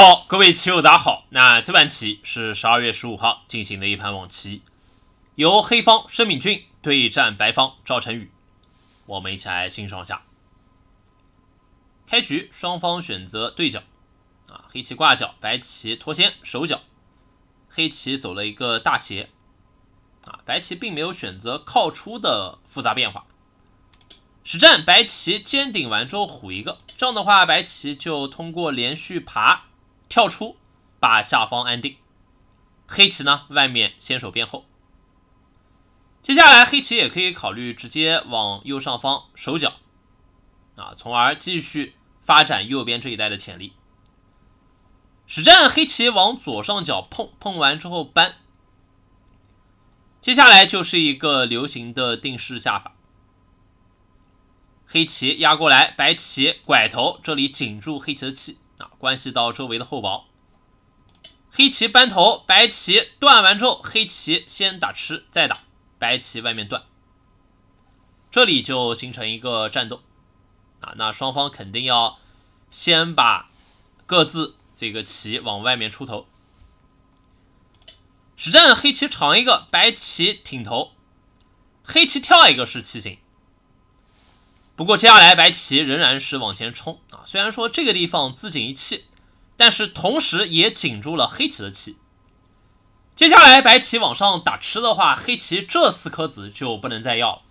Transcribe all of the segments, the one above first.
好，各位棋友，大家好。那这盘棋是十二月十五号进行的一盘网棋，由黑方申敏俊对战白方赵晨宇。我们一起来欣赏一下。开局双方选择对角，啊，黑棋挂角，白棋脱先守角。黑棋走了一个大斜，啊，白棋并没有选择靠出的复杂变化。实战白棋尖顶完之后虎一个，这样的话白棋就通过连续爬。跳出，把下方安定。黑棋呢，外面先手边后。接下来黑棋也可以考虑直接往右上方手脚，啊，从而继续发展右边这一带的潜力。实战黑棋往左上角碰碰完之后搬，接下来就是一个流行的定式下法。黑棋压过来，白棋拐头，这里紧住黑棋的气。啊，关系到周围的厚薄。黑棋扳头，白棋断完之后，黑棋先打吃，再打白棋外面断。这里就形成一个战斗啊，那双方肯定要先把各自这个棋往外面出头。实战黑棋长一个，白棋挺头，黑棋跳一个是棋形。不过接下来白棋仍然是往前冲啊，虽然说这个地方自紧一气，但是同时也紧住了黑棋的气。接下来白棋往上打吃的话，黑棋这四颗子就不能再要了。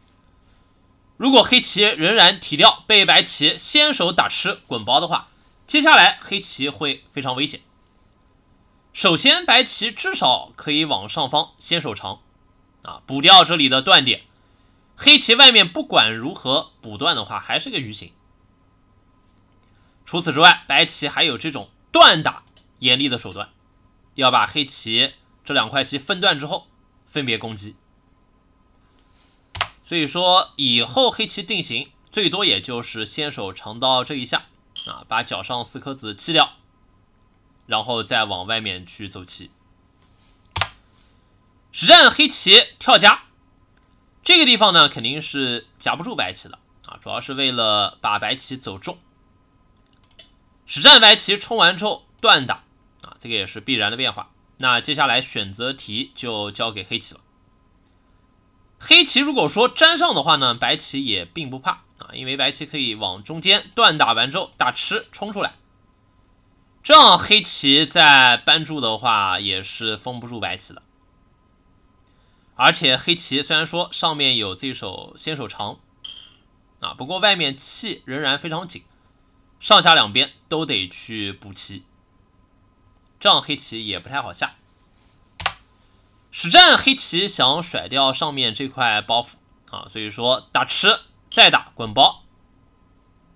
如果黑棋仍然提掉，被白棋先手打吃滚包的话，接下来黑棋会非常危险。首先白棋至少可以往上方先手长啊，补掉这里的断点。黑棋外面不管如何补断的话，还是个鱼形。除此之外，白棋还有这种断打严厉的手段，要把黑棋这两块棋分断之后，分别攻击。所以说以后黑棋定型，最多也就是先手长到这一下啊，把脚上四颗子弃掉，然后再往外面去走棋。实战黑棋跳夹。这个地方呢，肯定是夹不住白棋的啊，主要是为了把白棋走中，实战白棋冲完之后断打啊，这个也是必然的变化。那接下来选择题就交给黑棋了。黑棋如果说粘上的话呢，白棋也并不怕啊，因为白棋可以往中间断打完之后大吃冲出来，这样黑棋在扳住的话也是封不住白棋的。而且黑棋虽然说上面有这手先手长，啊，不过外面气仍然非常紧，上下两边都得去补齐。这样黑棋也不太好下。实战黑棋想甩掉上面这块包袱啊，所以说打吃再打滚包，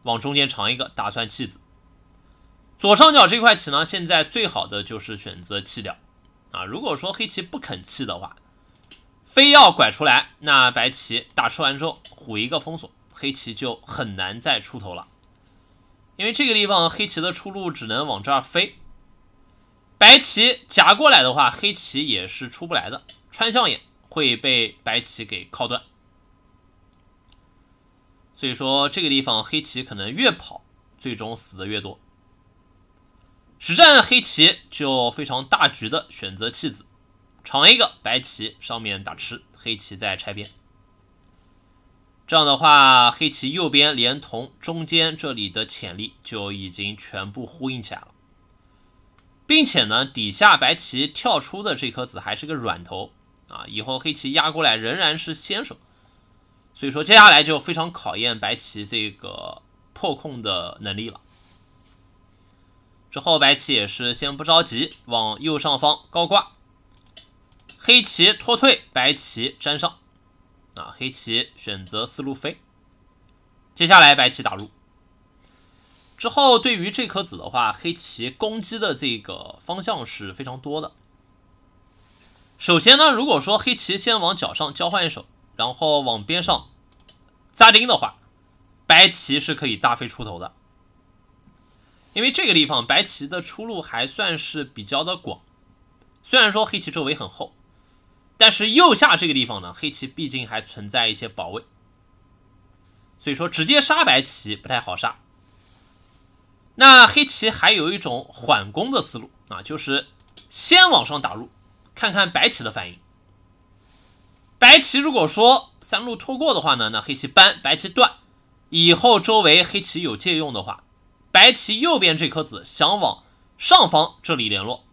往中间长一个打算弃子。左上角这块棋呢，现在最好的就是选择弃掉啊，如果说黑棋不肯弃的话。非要拐出来，那白棋打出完之后，虎一个封锁，黑棋就很难再出头了。因为这个地方黑棋的出路只能往这儿飞，白棋夹过来的话，黑棋也是出不来的，穿象眼会被白棋给靠断。所以说，这个地方黑棋可能越跑，最终死的越多。实战黑棋就非常大局的选择弃子。长一个白棋上面打吃，黑棋再拆边。这样的话，黑棋右边连同中间这里的潜力就已经全部呼应起来了，并且呢，底下白棋跳出的这颗子还是个软头啊，以后黑棋压过来仍然是先手。所以说，接下来就非常考验白棋这个破控的能力了。之后，白棋也是先不着急往右上方高挂。黑棋拖退，白棋粘上。啊，黑棋选择四路飞，接下来白棋打入之后，对于这颗子的话，黑棋攻击的这个方向是非常多的。首先呢，如果说黑棋先往角上交换一手，然后往边上扎钉的话，白棋是可以大飞出头的，因为这个地方白棋的出路还算是比较的广，虽然说黑棋周围很厚。但是右下这个地方呢，黑棋毕竟还存在一些保卫，所以说直接杀白棋不太好杀。那黑棋还有一种缓攻的思路啊，就是先往上打入，看看白棋的反应。白棋如果说三路拖过的话呢，那黑棋搬，白棋断，以后周围黑棋有借用的话，白棋右边这颗子想往上方这里联络，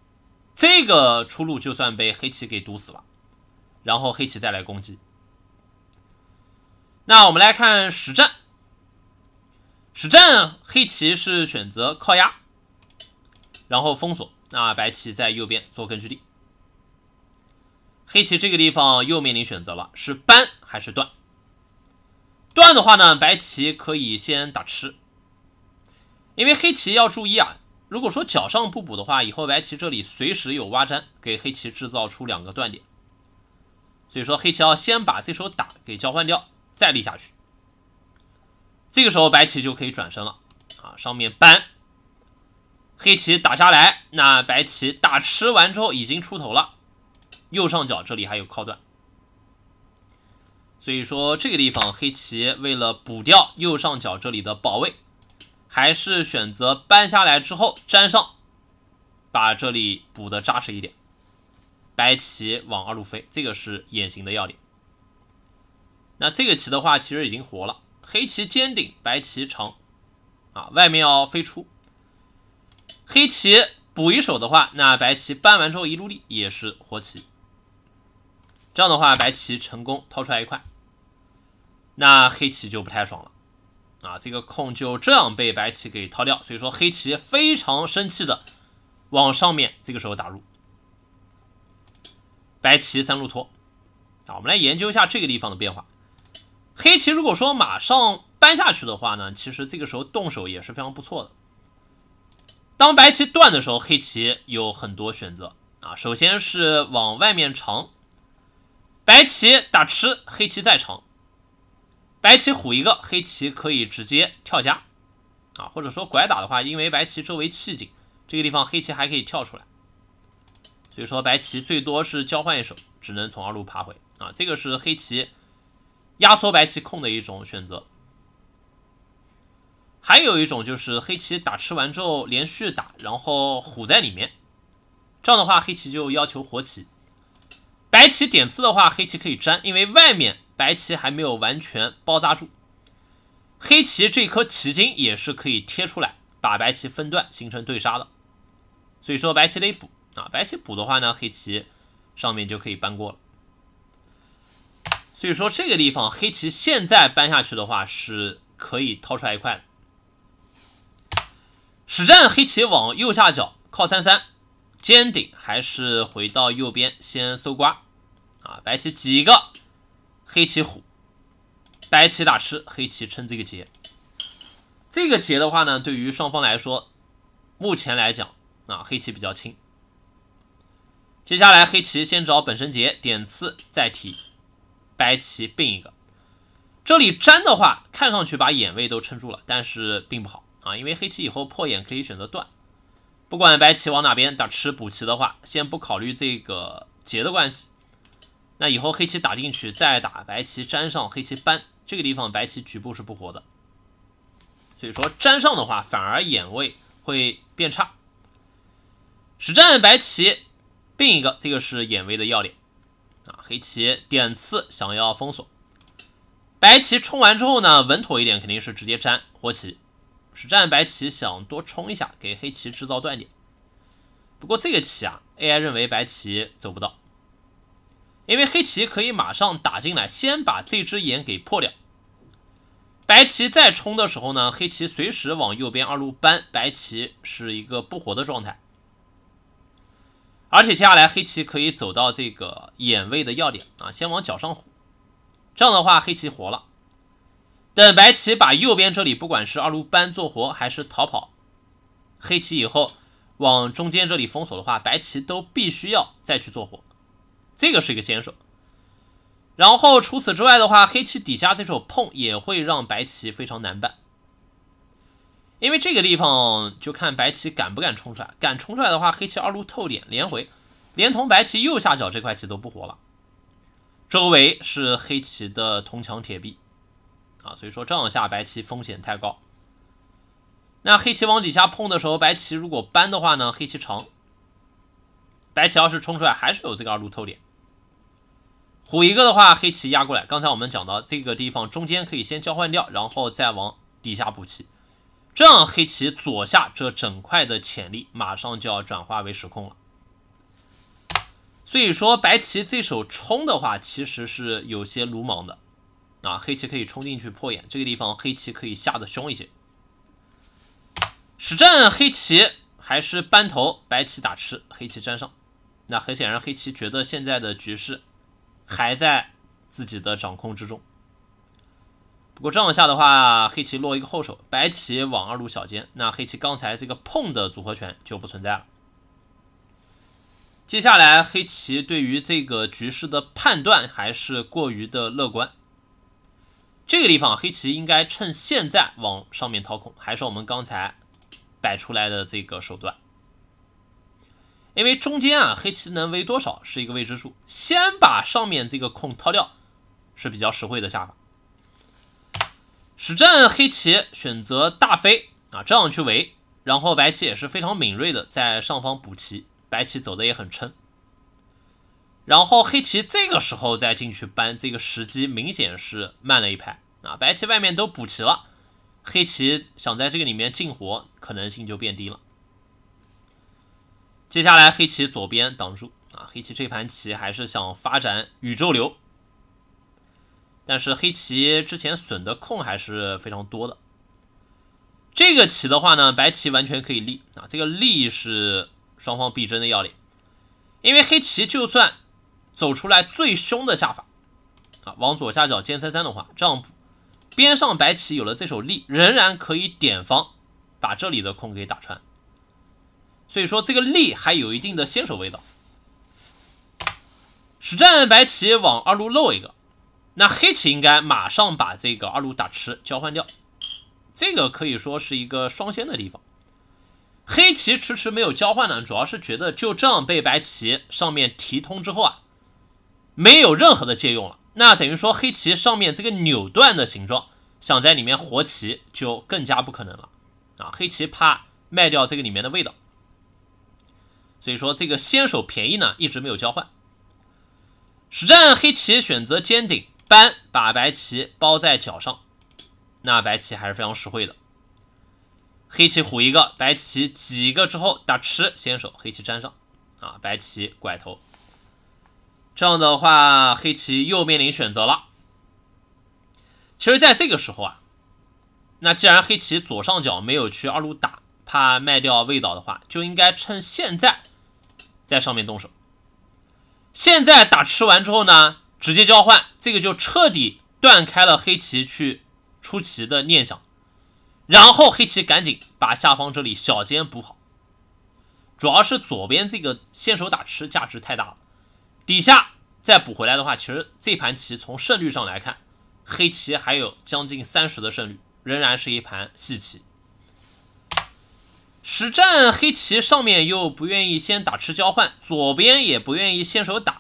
这个出路就算被黑棋给堵死了。然后黑棋再来攻击。那我们来看实战，实战黑棋是选择靠压，然后封锁。那白棋在右边做根据地。黑棋这个地方又面临选择了，是搬还是断？断的话呢，白棋可以先打吃，因为黑棋要注意啊，如果说脚上不补的话，以后白棋这里随时有挖粘，给黑棋制造出两个断点。所以说黑棋要先把这手打给交换掉，再立下去。这个时候白棋就可以转身了啊！上面搬，黑棋打下来，那白棋打吃完之后已经出头了，右上角这里还有靠段。所以说这个地方黑棋为了补掉右上角这里的保卫，还是选择搬下来之后粘上，把这里补的扎实一点。白棋往二路飞，这个是眼形的要点。那这个棋的话，其实已经活了。黑棋尖顶，白棋长，啊，外面要飞出。黑棋补一手的话，那白棋搬完之后一路力也是活棋。这样的话，白棋成功掏出来一块，那黑棋就不太爽了。啊，这个空就这样被白棋给掏掉，所以说黑棋非常生气的往上面这个时候打入。白棋三路拖。啊，我们来研究一下这个地方的变化。黑棋如果说马上搬下去的话呢，其实这个时候动手也是非常不错的。当白棋断的时候，黑棋有很多选择啊。首先是往外面长，白棋打吃，黑棋再长，白棋虎一个，黑棋可以直接跳家啊，或者说拐打的话，因为白棋周围气紧，这个地方黑棋还可以跳出来。所以说白棋最多是交换一手，只能从二路爬回啊。这个是黑棋压缩白棋空的一种选择。还有一种就是黑棋打吃完之后连续打，然后虎在里面，这样的话黑棋就要求活棋。白棋点刺的话，黑棋可以粘，因为外面白棋还没有完全包扎住。黑棋这颗棋筋也是可以贴出来，把白棋分段形成对杀的。所以说白棋得补。啊，白棋补的话呢，黑棋上面就可以搬过了。所以说这个地方黑棋现在搬下去的话，是可以掏出来一块实战黑棋往右下角靠三三，尖顶还是回到右边先搜刮。啊，白棋几个，黑棋虎，白棋打吃，黑棋撑这个劫。这个劫的话呢，对于双方来说，目前来讲啊，黑棋比较轻。接下来黑棋先找本神劫点刺再提，白棋并一个。这里粘的话，看上去把眼位都撑住了，但是并不好啊，因为黑棋以后破眼可以选择断。不管白棋往哪边打吃补棋的话，先不考虑这个劫的关系。那以后黑棋打进去再打白棋粘上黑棋扳，这个地方白棋局部是不活的，所以说粘上的话反而眼位会变差。实战白棋。另一个，这个是眼位的要点啊。黑棋点刺想要封锁，白棋冲完之后呢，稳妥一点肯定是直接粘活棋。实战白棋想多冲一下，给黑棋制造断点。不过这个棋啊，AI 认为白棋走不到，因为黑棋可以马上打进来，先把这只眼给破掉。白棋再冲的时候呢，黑棋随时往右边二路搬，白棋是一个不活的状态。而且接下来黑棋可以走到这个眼位的要点啊，先往脚上活，这样的话黑棋活了。等白棋把右边这里不管是二路搬做活还是逃跑，黑棋以后往中间这里封锁的话，白棋都必须要再去做活，这个是一个先手。然后除此之外的话，黑棋底下这手碰也会让白棋非常难办。因为这个地方就看白棋敢不敢冲出来，敢冲出来的话，黑棋二路透点连回，连同白棋右下角这块棋都不活了，周围是黑棋的铜墙铁壁啊，所以说这样下白棋风险太高。那黑棋往底下碰的时候，白棋如果搬的话呢，黑棋长，白棋要是冲出来，还是有这个二路透点。虎一个的话，黑棋压过来。刚才我们讲到这个地方中间可以先交换掉，然后再往底下补棋。这样黑棋左下这整块的潜力马上就要转化为实控了，所以说白棋这手冲的话其实是有些鲁莽的，啊，黑棋可以冲进去破眼，这个地方黑棋可以下的凶一些。实战黑棋还是扳头，白棋打吃，黑棋粘上。那很显然黑棋觉得现在的局势还在自己的掌控之中。不过这样下的话，黑棋落一个后手，白棋往二路小尖，那黑棋刚才这个碰的组合拳就不存在了。接下来黑棋对于这个局势的判断还是过于的乐观。这个地方黑棋应该趁现在往上面掏空，还是我们刚才摆出来的这个手段，因为中间啊黑棋能围多少是一个未知数，先把上面这个空掏掉是比较实惠的下法。实战黑棋选择大飞啊，这样去围，然后白棋也是非常敏锐的在上方补棋，白棋走的也很撑。然后黑棋这个时候再进去搬，这个时机明显是慢了一拍啊！白棋外面都补齐了，黑棋想在这个里面进活可能性就变低了。接下来黑棋左边挡住啊，黑棋这盘棋还是想发展宇宙流。但是黑棋之前损的空还是非常多的。这个棋的话呢，白棋完全可以立啊，这个立是双方必争的要领，因为黑棋就算走出来最凶的下法啊，往左下角尖三三的话，这样补边上白棋有了这手立，仍然可以点方把这里的空给打穿。所以说这个立还有一定的先手味道。实战白棋往二路漏一个。那黑棋应该马上把这个二路打吃交换掉，这个可以说是一个双先的地方。黑棋迟迟没有交换呢，主要是觉得就这样被白棋上面提通之后啊，没有任何的借用了。那等于说黑棋上面这个扭断的形状，想在里面活棋就更加不可能了啊！黑棋怕卖掉这个里面的味道，所以说这个先手便宜呢一直没有交换。实战黑棋选择尖顶。搬把白棋包在角上，那白棋还是非常实惠的。黑棋虎一个，白棋几个之后打吃，先手黑棋粘上啊，白棋拐头。这样的话，黑棋又面临选择了。其实，在这个时候啊，那既然黑棋左上角没有去二路打，怕卖掉味道的话，就应该趁现在在上面动手。现在打吃完之后呢？直接交换，这个就彻底断开了黑棋去出棋的念想，然后黑棋赶紧把下方这里小尖补好，主要是左边这个先手打吃价值太大了，底下再补回来的话，其实这盘棋从胜率上来看，黑棋还有将近三十的胜率，仍然是一盘细棋。实战黑棋上面又不愿意先打吃交换，左边也不愿意先手打。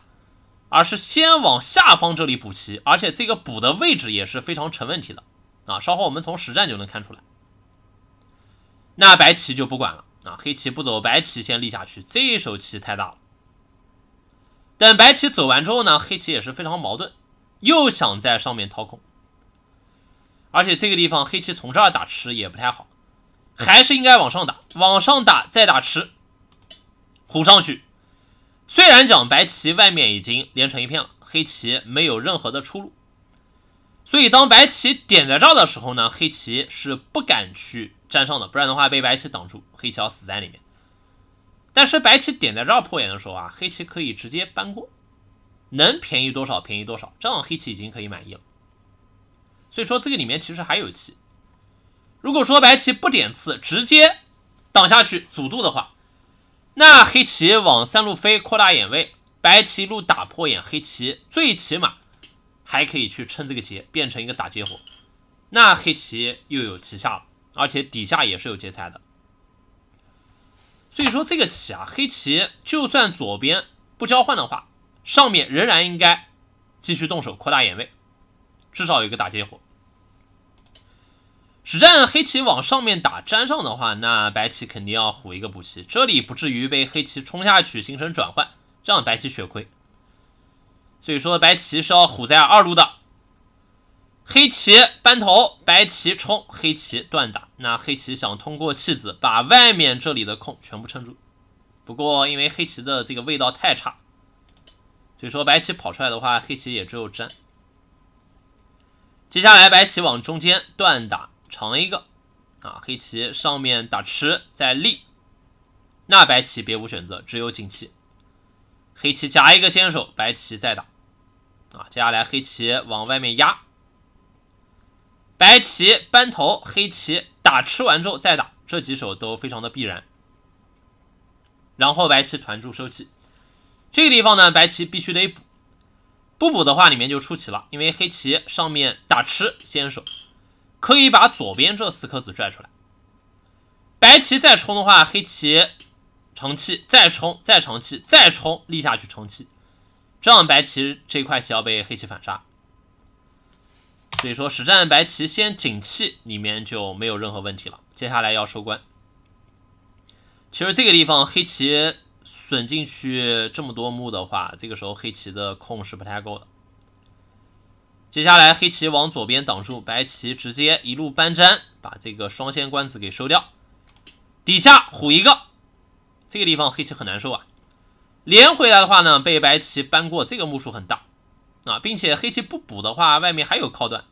而是先往下方这里补齐，而且这个补的位置也是非常成问题的啊！稍后我们从实战就能看出来。那白棋就不管了啊，黑棋不走，白棋先立下去，这一手棋太大了。等白棋走完之后呢，黑棋也是非常矛盾，又想在上面掏空，而且这个地方黑棋从这儿打吃也不太好，还是应该往上打，往上打再打吃，虎上去。虽然讲白棋外面已经连成一片了，黑棋没有任何的出路，所以当白棋点在这儿的时候呢，黑棋是不敢去粘上的，不然的话被白棋挡住，黑棋要死在里面。但是白棋点在这儿破眼的时候啊，黑棋可以直接搬过，能便宜多少便宜多少，这样黑棋已经可以满意了。所以说这个里面其实还有棋，如果说白棋不点刺，直接挡下去阻度的话。那黑棋往三路飞，扩大眼位；白棋一路打破眼，黑棋最起码还可以去撑这个劫，变成一个打劫活。那黑棋又有棋下了，而且底下也是有劫材的。所以说这个棋啊，黑棋就算左边不交换的话，上面仍然应该继续动手扩大眼位，至少有一个打劫活。实战黑棋往上面打粘上的话，那白棋肯定要虎一个补棋，这里不至于被黑棋冲下去形成转换，这样白棋血亏。所以说白棋是要虎在二路的，黑棋扳头，白棋冲，黑棋断打。那黑棋想通过弃子把外面这里的空全部撑住，不过因为黑棋的这个味道太差，所以说白棋跑出来的话，黑棋也只有粘。接下来白棋往中间断打。长一个，啊，黑棋上面打吃再立，那白棋别无选择，只有进气。黑棋夹一个先手，白棋再打，啊，接下来黑棋往外面压，白棋扳头，黑棋打吃完之后再打，这几手都非常的必然。然后白棋团住收气，这个地方呢，白棋必须得补，不补的话里面就出棋了，因为黑棋上面打吃先手。可以把左边这四颗子拽出来，白棋再冲的话，黑棋长气再冲再长气再冲立下去长气，这样白棋这块棋要被黑棋反杀。所以说实战白棋先紧气，里面就没有任何问题了。接下来要收官。其实这个地方黑棋损进去这么多目的话，这个时候黑棋的控是不太够的。接下来黑棋往左边挡住，白棋直接一路搬粘，把这个双仙官子给收掉。底下虎一个，这个地方黑棋很难受啊。连回来的话呢，被白棋扳过，这个目数很大啊，并且黑棋不补的话，外面还有靠断。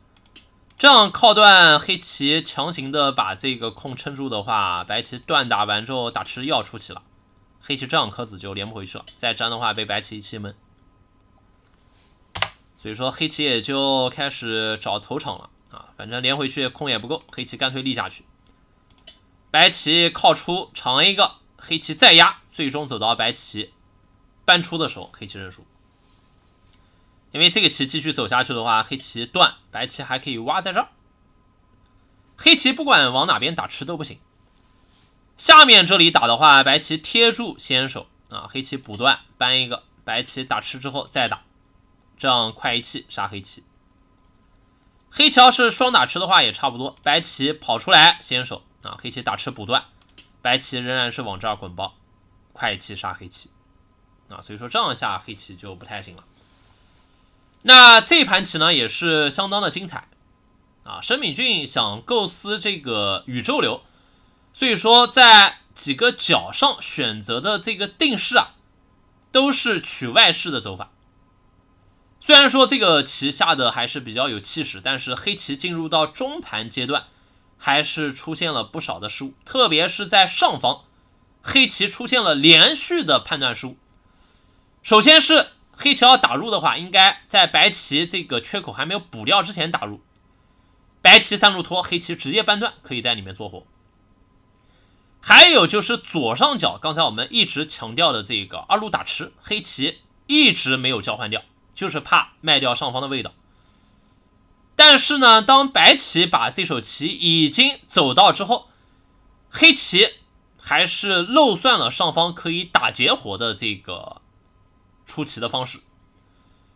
这样靠断，黑棋强行的把这个空撑住的话，白棋断打完之后打吃要出去了，黑棋这样颗子就连不回去了。再粘的话，被白棋一气闷。所以说黑棋也就开始找头场了啊，反正连回去空也不够，黑棋干脆立下去。白棋靠出长一个，黑棋再压，最终走到白棋搬出的时候，黑棋认输。因为这个棋继续走下去的话，黑棋断，白棋还可以挖在这儿。黑棋不管往哪边打吃都不行。下面这里打的话，白棋贴住先手啊，黑棋补断搬一个，白棋打吃之后再打。这样快一气杀黑棋，黑桥是双打吃的话也差不多。白棋跑出来先手啊，黑棋打吃补断，白棋仍然是往这儿滚包，快一气杀黑棋啊，所以说这样下黑棋就不太行了。那这盘棋呢也是相当的精彩啊。申敏俊想构思这个宇宙流，所以说在几个角上选择的这个定式啊，都是取外势的走法。虽然说这个棋下的还是比较有气势，但是黑棋进入到中盘阶段，还是出现了不少的失误，特别是在上方，黑棋出现了连续的判断失误。首先是黑棋要打入的话，应该在白棋这个缺口还没有补掉之前打入。白棋三路拖，黑棋直接扳断，可以在里面做活。还有就是左上角，刚才我们一直强调的这个二路打吃，黑棋一直没有交换掉。就是怕卖掉上方的味道，但是呢，当白棋把这手棋已经走到之后，黑棋还是漏算了上方可以打劫活的这个出棋的方式。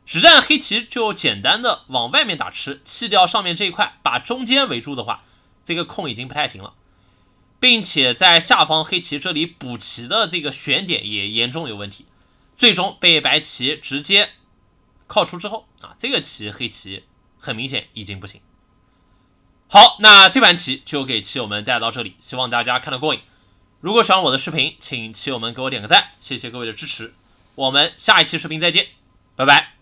实战黑棋就简单的往外面打吃，弃掉上面这一块，把中间围住的话，这个空已经不太行了，并且在下方黑棋这里补棋的这个选点也严重有问题，最终被白棋直接。靠出之后啊，这个棋黑棋很明显已经不行。好，那这盘棋就给棋友们带到这里，希望大家看得过瘾。如果喜欢我的视频，请棋友们给我点个赞，谢谢各位的支持。我们下一期视频再见，拜拜。